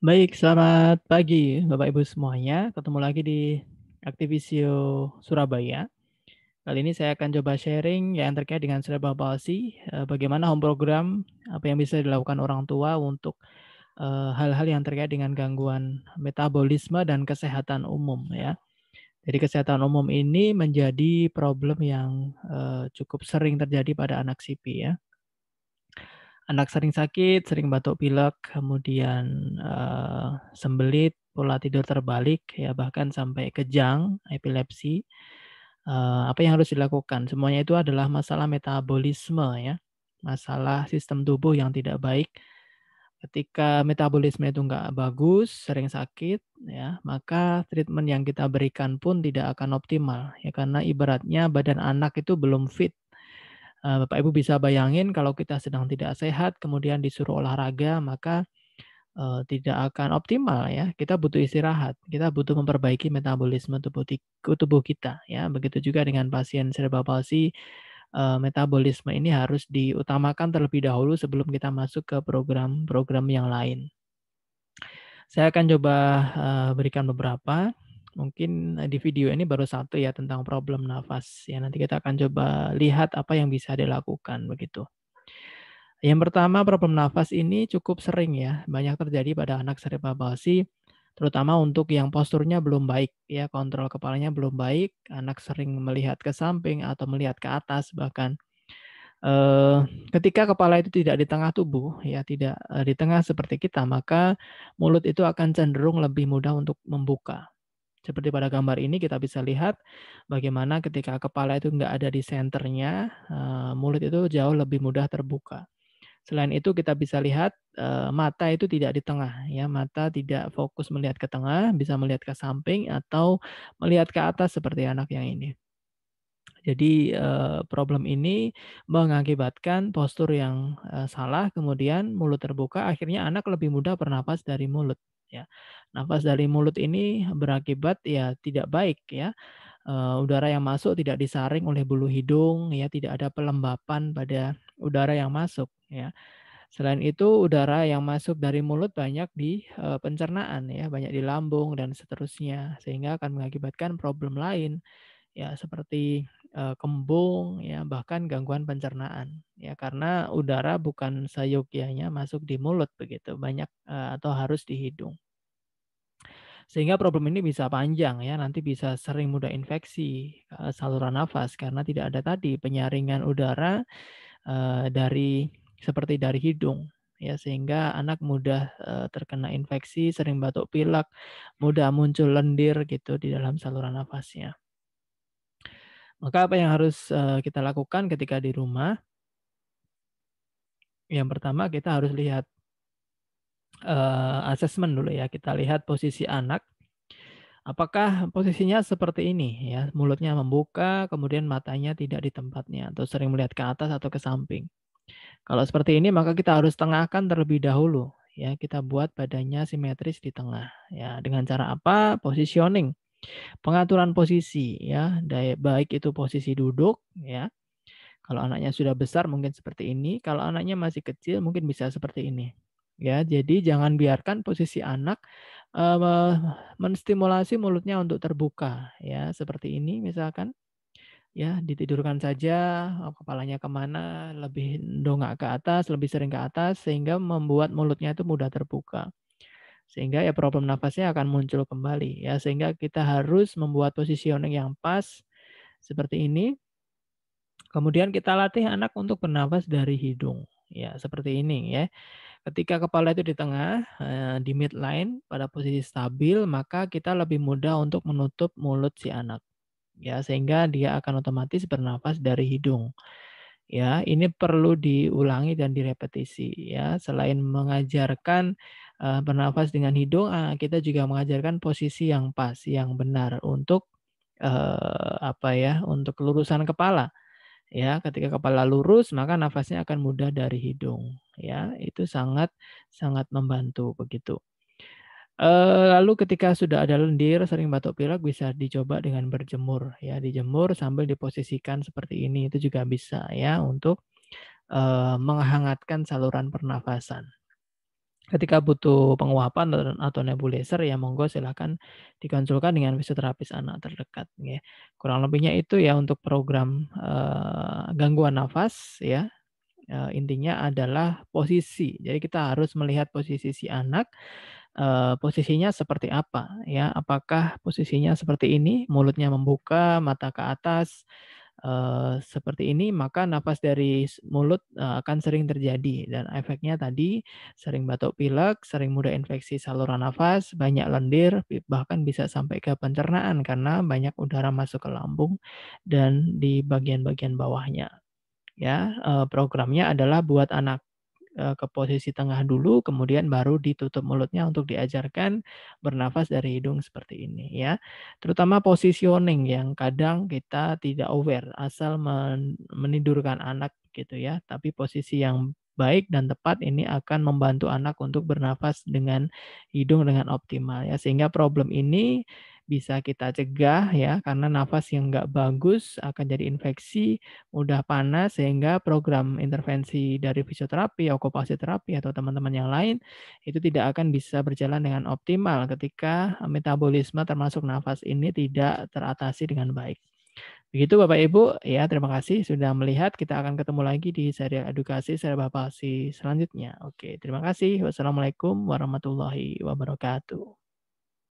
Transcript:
Baik, selamat pagi Bapak Ibu semuanya. Ketemu lagi di Aktivisio Surabaya. Kali ini saya akan coba sharing yang terkait dengan cerebral palsy, eh, bagaimana home program, apa yang bisa dilakukan orang tua untuk eh, hal-hal yang terkait dengan gangguan metabolisme dan kesehatan umum ya. Jadi kesehatan umum ini menjadi problem yang eh, cukup sering terjadi pada anak sipi ya anak sering sakit, sering batuk pilek, kemudian uh, sembelit, pola tidur terbalik, ya bahkan sampai kejang, epilepsi, uh, apa yang harus dilakukan? Semuanya itu adalah masalah metabolisme ya, masalah sistem tubuh yang tidak baik. Ketika metabolisme itu nggak bagus, sering sakit, ya maka treatment yang kita berikan pun tidak akan optimal ya karena ibaratnya badan anak itu belum fit Eh, Bapak Ibu bisa bayangin kalau kita sedang tidak sehat kemudian disuruh olahraga maka eh, tidak akan optimal ya. Kita butuh istirahat, kita butuh memperbaiki metabolisme tubuh kita ya. Begitu juga dengan pasien cerebral palsy eh, metabolisme ini harus diutamakan terlebih dahulu sebelum kita masuk ke program-program yang lain. Saya akan coba berikan beberapa mungkin eh, di video ini baru satu ya tentang problem nafas. Ya nanti kita akan coba lihat apa yang bisa dilakukan begitu. Yang pertama problem nafas ini cukup sering ya, banyak terjadi pada anak serba palsi terutama untuk yang posturnya belum baik ya, kontrol kepalanya belum baik, anak sering melihat ke samping atau melihat ke atas bahkan eh, ketika kepala itu tidak di tengah tubuh ya tidak eh, di tengah seperti kita maka mulut itu akan cenderung lebih mudah untuk membuka seperti pada gambar ini kita bisa lihat bagaimana ketika kepala itu nggak ada di senternya, eh, mulut itu jauh lebih mudah terbuka. Selain itu kita bisa lihat eh, mata itu tidak di tengah, ya mata tidak fokus melihat ke tengah, bisa melihat ke samping atau melihat ke atas seperti anak yang ini. Jadi eh, problem ini mengakibatkan postur yang salah, kemudian mulut terbuka, akhirnya anak lebih mudah bernapas dari mulut ya. Nafas dari mulut ini berakibat ya tidak baik ya. Uh, udara yang masuk tidak disaring oleh bulu hidung ya, tidak ada pelembapan pada udara yang masuk ya. Selain itu, udara yang masuk dari mulut banyak di e, pencernaan ya, banyak di lambung dan seterusnya sehingga akan mengakibatkan problem lain ya seperti Eh, kembung ya bahkan gangguan pencernaan ya karena udara bukan seyogyanya masuk di mulut begitu banyak eh, atau harus di hidung sehingga problem ini bisa panjang ya nanti bisa sering mudah infeksi eh, saluran nafas karena tidak ada tadi penyaringan udara dari seperti dari hidung ya sehingga anak mudah terkena infeksi sering batuk pilek mudah muncul lendir gitu di dalam saluran nafasnya maka apa yang harus eh, kita lakukan ketika di rumah? Yang pertama kita harus lihat eh, assessment dulu ya. Kita lihat posisi anak. Apakah posisinya seperti ini ya, mulutnya membuka, kemudian matanya tidak di tempatnya atau sering melihat ke atas atau ke samping. Kalau seperti ini maka kita harus tengahkan terlebih dahulu ya kita buat badannya simetris di tengah ya dengan cara apa positioning Pengaturan posisi ya, baik itu posisi duduk ya. Kalau anaknya sudah besar mungkin seperti ini, kalau anaknya masih kecil mungkin bisa seperti ini. Ya, jadi jangan biarkan posisi anak uh, menstimulasi mulutnya untuk terbuka ya, seperti ini misalkan ya ditidurkan saja oh, kepalanya kemana lebih dongak ke atas lebih sering ke atas sehingga membuat mulutnya itu mudah terbuka sehingga ya problem nafasnya akan muncul kembali ya sehingga kita harus membuat positioning yang pas seperti ini kemudian kita latih anak untuk bernafas dari hidung ya seperti ini ya ketika kepala itu di tengah eh, di midline pada posisi stabil maka kita lebih mudah untuk menutup mulut si anak ya sehingga dia akan otomatis bernafas dari hidung ya ini perlu diulangi dan direpetisi ya selain mengajarkan uh, bernafas dengan hidung, uh, kita juga mengajarkan posisi yang pas, yang benar untuk uh, apa ya, untuk kelurusan kepala. Ya, ketika kepala lurus maka nafasnya akan mudah dari hidung. Ya, itu sangat sangat membantu begitu. lalu ketika sudah ada lendir sering batuk pilek bisa dicoba dengan berjemur ya dijemur sambil diposisikan seperti ini itu juga bisa ya untuk uh, menghangatkan saluran pernafasan. Ketika butuh penguapan atau nebulizer ya monggo silahkan dikonsulkan dengan fisioterapis anak terdekat ya. Kurang lebihnya itu ya untuk program uh, gangguan nafas ya. Uh, intinya adalah posisi. Jadi kita harus melihat posisi si anak eh, posisinya seperti apa ya. Apakah posisinya seperti ini, mulutnya membuka, mata ke atas, Eh, seperti ini, maka nafas dari mulut eh, akan sering terjadi dan efeknya tadi sering batuk pilek, sering mudah infeksi saluran nafas, banyak lendir, bahkan bisa sampai ke pencernaan karena banyak udara masuk ke lambung dan di bagian-bagian bawahnya. Ya, eh, programnya adalah buat anak ke posisi tengah dulu, kemudian baru ditutup mulutnya untuk diajarkan bernafas dari hidung seperti ini ya. Terutama positioning yang kadang kita tidak aware asal menidurkan anak gitu ya, tapi posisi yang baik dan tepat ini akan membantu anak untuk bernafas dengan hidung dengan optimal ya sehingga problem ini bisa kita cegah ya karena nafas yang nggak bagus akan jadi infeksi mudah panas sehingga program intervensi dari fisioterapi, okupasi terapi atau teman-teman yang lain itu tidak akan bisa berjalan dengan optimal ketika metabolisme termasuk nafas ini tidak teratasi dengan baik. Begitu Bapak Ibu, ya terima kasih sudah melihat. Kita akan ketemu lagi di serial edukasi serba palsi selanjutnya. Oke, terima kasih. Wassalamualaikum warahmatullahi wabarakatuh.